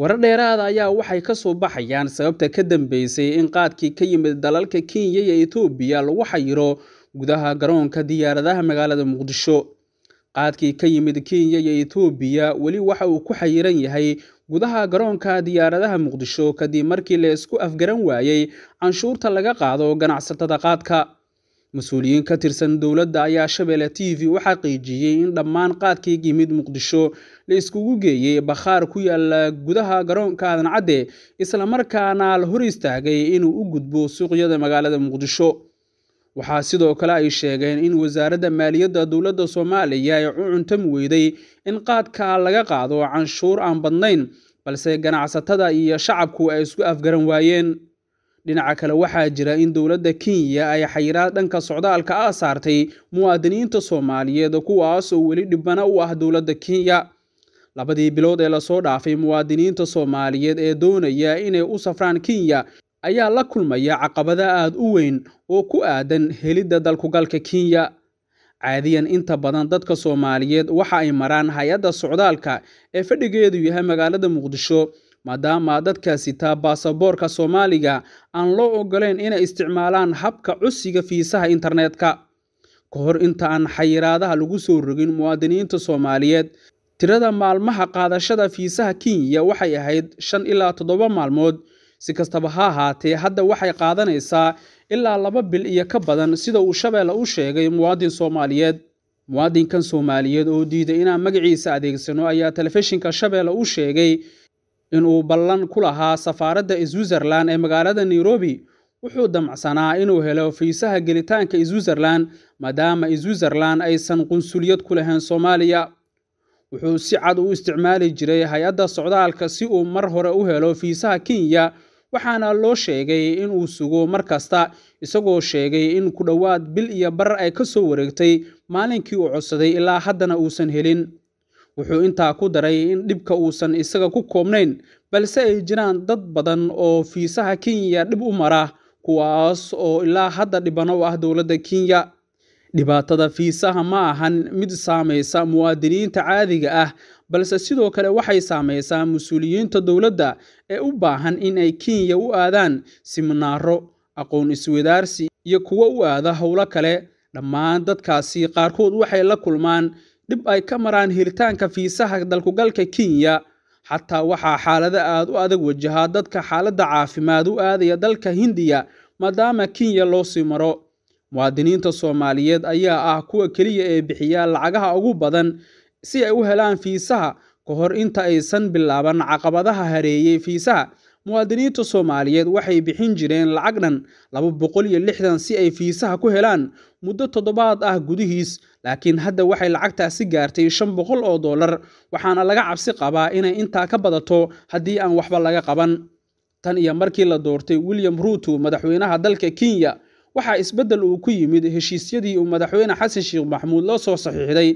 warar dheeraada ah ayaa waxay ka soo baxayaan sababta ka dambeysay in qaadkii ka yimid dalalka kenya iyo etoobiya lagu xayiro gudaha garoonka diyaaradaha magaalada muqdisho qaadkii ka yimid kenya iyo etoobiya weli waxa uu ku xayiran yahay gudaha garoonka diyaaradaha muqdisho kadib markii la isku afgaran waayey canshuurta laga qaado ganacsatada qaadka mas-uuliyiin ka tirsan dowladda ayaa shabeelle t v u xaqiijiyey in dhammaan qaadkii yimid muqdisho la iskugu geeyey bakhaar ku yaala gudaha garoonka aadan cadde markaana la hor istaagay inuu u gudbo suuqyada magaalada muqdisho waxaa sidoo kale ay sheegeen in wasaaradda maaliyadda dowladda soomaaliya ay u weyday in qaadka laga qaado canshuur aan badnayn balse ganacsatada iyo shacabku ay isku afgaran waayeen dhinaca kale waxaa jira in dowladda kenya ay xayiraad dhanka socdaalka a ah saartay muwaadiniinta soomaaliyeed kuwaas oo weli dhibana u ah dowladda kenya labadii bilood ee lasoo dhaafay muwaadiniinta soomaaliyeed ee doonaya inay u safraan kenya ayaa la kulmaya caqabada aad u weyn oo ku aadan helidda dalkugalka kenya caadiyan inta badan dadka soomaaliyeed waxa ay maraan hay-adda socdaalka ee fadhigeedu yahay magaalada muqdisho maadaama dadka sitaa baasaboorka soomaaliga aan loo ogoleyn inay isticmaalaan habka cusiga fiisaha internetka ka hor inta aan xayiraadaha lagu soo rogin muwaadiniinta soomaaliyeed tirada maalmaha qaadashada fiisaha kenya waxay ahayd shan ilaa toddoba maalmood si kastaba ha ahaatee hadda waxay qaadanaysaa ilaa laba bil iyo ka badan sida uu shabeelle u sheegay muwaadin soomaaliyeed muwaadinkan soomaaliyeed oo diiday inaan magaciisa adeegsano ayaa telefishinka shabeelle u sheegay inuu ballan ku lahaa safaaradda Switzerland ee magaalada Nairobi wuxuu damacsanaa inuu helo fiisaha gelitaanka Switzerland maadaama Switzerland aysan qunsuliyad ku lahayn Soomaaliya wuxuu si cad u isticmaali jiray hay-adda socdaalka si uu mar hore u helo fiisaha Kenya waxaana loo sheegay inuu sugo mar kasta isagoo sheegay in ku dhowaad bil iyo bar ay ka soo wareegtay maalinkii uu codsaday ilaa haddana uusan helin wuxuu intaa ku daray in dhibka uusan isaga ku koobnayn balse ay jiraan dad badan oo fiisaha kenya dhib u mara kuwaas oo ilaa hadda dhibano u ah dowladda kenya dhibaatada fiisaha ma ahan mid saamaysa muwaadiniinta caadiga ah balse sidoo kale waxay saamaysaa mas-uuliyiinta dowladda ee u baahan in ay kenya u aadaan siminaaro aqoon iswadaarsi iyo kuwo u aada howlo kale dhammaan dadkaasi qaarkood waxay la kulmaan dhib ay ka maraan helitaanka fiisaha dalkugalka kenya xataa waxaa xaalado aad u adag wajahaa dadka xaaladda caafimaad u aadaya dalka hindiya maadaama kenya loo sii maro muwaadiniinta soomaaliyeed ayaa ah kuwa keliya ee bixiyaa lacagaha ugu badan si ay u helaan fiisaha ka hor inta aysan bilaaban caqabadaha hareeyey fiisaha muwaadiniinta soomaaliyeed waxay bixin jireen lacag dhan laba boqol iyo lixdan si ay fiisaha ku helaan muddo toddobaad ah gudihiis laakiin hadda waxay lacagtaasi gaartay shan boqol oo doolar waxaana laga cabsi qabaa inay intaa ka badato haddii aan waxba laga qaban tan iyo markii la doortay william ruutu madaxweynaha dalka kenya waxaa isbeddel uu ku yimid heshiisyadii uu madaxweyne xasan sheekh maxamuud loo soo saxiixday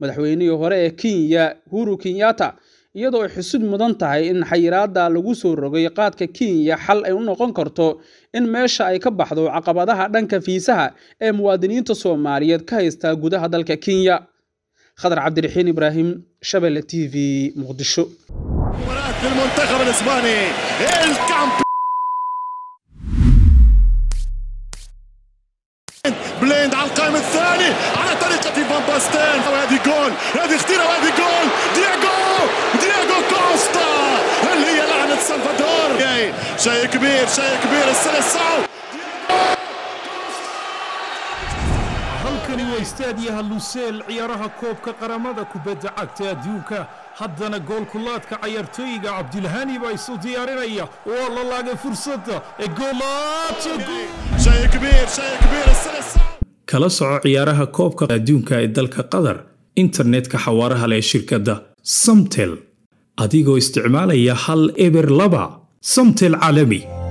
madaxweynihii hore ee kenya huru kenyatta iyadoo ay xusud mudan tahay in xayiraadda lagu soo rogay qaadka kenya xal ay u noqon karto in meesha ay ka baxdo caqabadaha dhanka fiisaha ee muwaadiniinta soomaaliyeed ka haysta gudaha dalka kenya khadar cabdiraxiin ibraahim shabelle t v muqdisho بليند Salvador. شيء كبير شيء كبير السنة الصعب halkani waa istaadiyaha luseel ciyaaraha koobka qaramada kubadda cagta adduunka haddana goolkulaadka cayaartooyiga cabdilhani baa isu diyaarinaya oo la laagay fursadda ee goolaadkala soco ciyaaraha koobka adduunka ee dalka qatar internetka xawaaraha leh shirkadda samtel adigoo isticmaalaya hal eber laba samte alcaalami